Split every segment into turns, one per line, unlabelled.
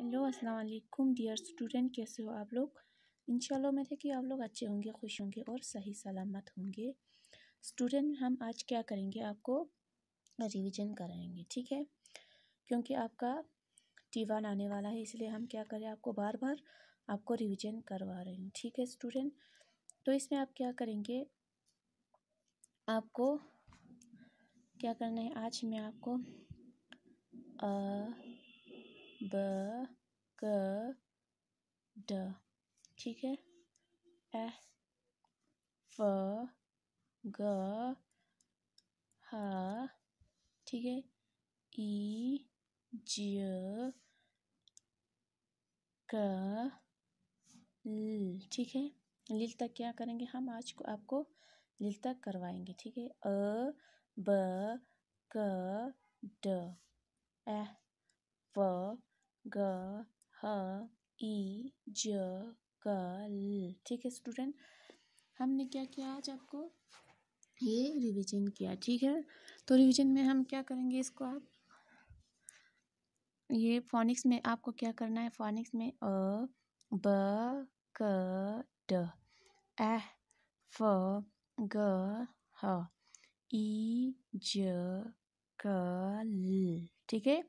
hello अस्सलाम वालेकुम dear student कैसे हो आप लोग इंशाल्लाह उम्मीद है कि आप लोग अच्छे होंगे खुश होंगे और सही सलामत होंगे स्टूडेंट हम आज क्या करेंगे आपको रिवीजन कराएंगे ठीक है क्योंकि आपका टी वन आने वाला है इसलिए हम क्या करें आपको बार बार आपको रिवीजन करवा रहे हैं ठीक है स्टूडेंट तो इसमें आप क्या करेंगे आपको क्या करना है आज मैं आपको आ, ब क ड ठीक है ए फ ग ह ठीक है ई ज क ल ठीक है लिल तक क्या करेंगे हम आज को आपको लिल तक करवाएंगे ठीक है अ ब क ड ए फ ग ह ई ज क ल ठीक है स्टूडेंट हमने क्या किया आज आपको ये रिवीजन किया ठीक है तो रिवीजन में हम क्या करेंगे इसको आप ये फोनिक्स में आपको क्या करना है फोनिक्स में अ ब क ड ए फ ग ह ई ज क ल ठीक है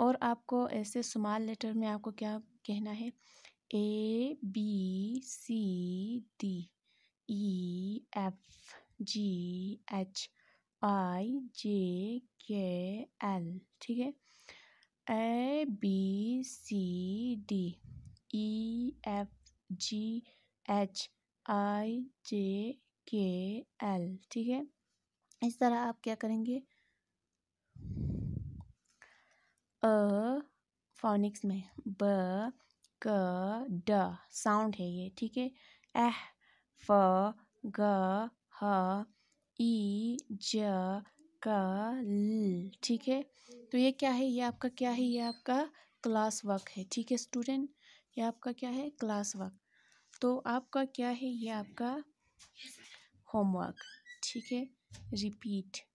और आपको ऐसे स्मॉल लेटर में आपको क्या कहना है A B C D E F G H I J K L ठीक है A B C D E F G H I J K L ठीक है इस तरह आप क्या करेंगे अ फोनिक्स में ब क ड साउंड है ये ठीक है एह फ ग ह ई ज क ल ठीक है तो ये क्या है ये आपका क्या है ये आपका क्लास वर्क है ठीक है स्टूडेंट ये आपका क्या है क्लास वर्क तो आपका क्या है ये आपका होमवर्क ठीक है रिपीट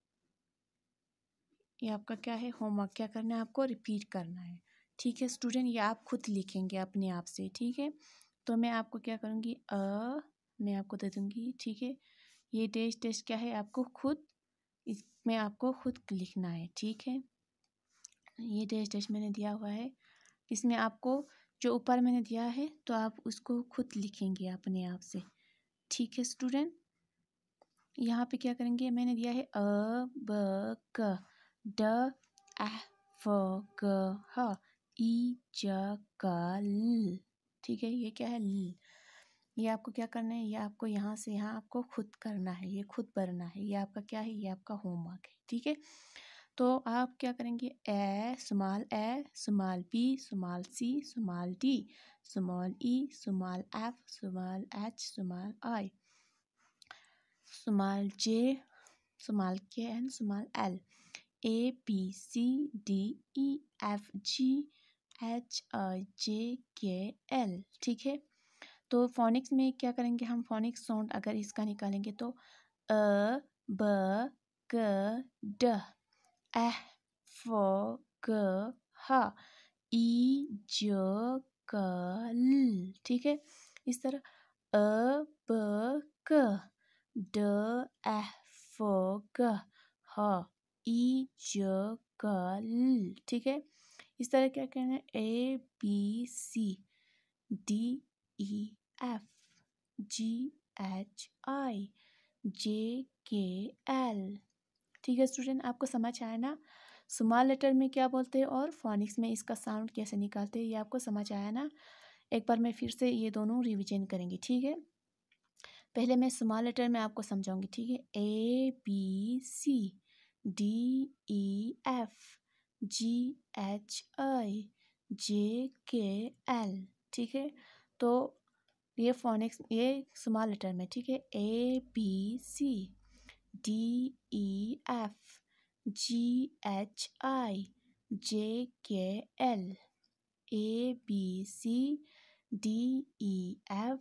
ये आपका क्या है होमवर्क क्या करना है आपको रिपीट करना है ठीक है स्टूडेंट ये आप खुद लिखेंगे अपने आप से ठीक है तो मैं आपको क्या करूँगी अ मैं आपको दे दूँगी ठीक है ये टेस्ट टेस्ट क्या है आपको खुद इसमें आपको खुद लिखना है ठीक है ये टेस्ट टेस्ट मैंने दिया हुआ है इसमें आपको जो ऊपर मैंने दिया है तो आप उसको खुद लिखेंगे अपने आप से ठीक है स्टूडेंट यहाँ पे क्या करेंगे मैंने दिया है अ ब क ड ईजकल ठीक है ये क्या है ल ये आपको क्या करना है ये आपको यहाँ से यहाँ आपको खुद करना है ये खुद भरना है ये आपका क्या है ये आपका होमवर्क है ठीक है तो आप क्या करेंगे A small A small B small C small D small E small F small H small I small J small K and small L A P C D E F G H I J K L ठीक है तो phoenix में क्या करेंगे हम phoenix sound अगर इसका निकालेंगे तो अ ब क ड एह फ ग ह ई ज क ल ठीक है इस तरह अ ब क ड एह फ ग ह ई ज क ल ठीक है इस तरह क्या कहना है A B C D E F G H I J K L ठीक है स्टूडेंट आपको समझ आया ना स्मॉल लेटर में क्या बोलते हैं और फोनिक्स में इसका साउंड कैसे निकालते हैं ये आपको समझ आया ना एक बार मैं फिर से ये दोनों रिवीजन करेंगे ठीक है पहले मैं स्मॉल लेटर में आपको समझाऊंगी ठीक है A B C D E F G H I J K L ठीक है तो ये फोनिक्स ये स्मॉल लेटर में ठीक है A B C D E F G H I J K L A B C D E F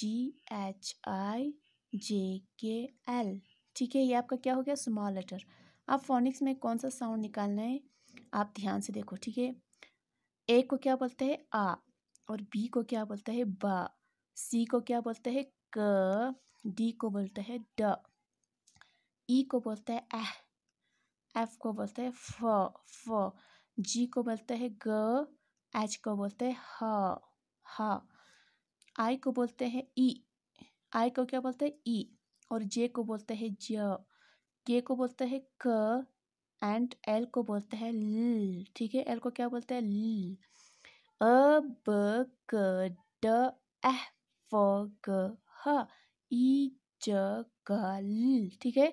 G H I J K L ठीक है ये आपका क्या हो गया स्मॉल लेटर आप फोनिक्स में कौन सा साउंड निकालना है आप ध्यान से देखो ठीक है ए को क्या बोलते हैं आ और बी को क्या बोलते हैं बा सी को क्या बोलते हैं क डी को बोलते हैं ड ई e को बोलते हैं एह एफ को बोलते हैं फ फ जी को बोलते हैं ग एच को बोलते हैं ह ह आई को बोलते हैं ई e, आई को क्या बोलते हैं ई e, और जे को बोलते हैं ज के को बोलते हैं क एंड एल को बोलते हैं ल ठीक है एल को क्या बोलते हैं ल अ ब क ड एह फ ग ह ई ज ग ल ठीक है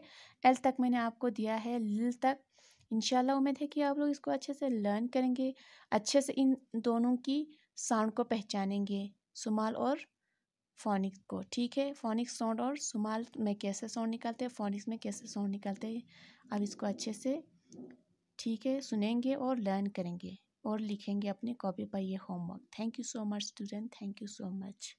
एल तक मैंने आपको दिया है ल तक इनशाला उम्मीद है कि आप लोग इसको अच्छे से लर्न करेंगे अच्छे से इन दोनों की साउंड को पहचानेंगे सुमाल और फोनिक्स को ठीक है फोनिक्स साउंड और सुमाल में कैसे साउंड निकालते हैं फोनिक्स में कैसे साउंड निकालते हैं अब इसको अच्छे से ठीक है सुनेंगे और लर्न करेंगे और लिखेंगे अपने कॉपी पर ये homework thank you so much student thank you so much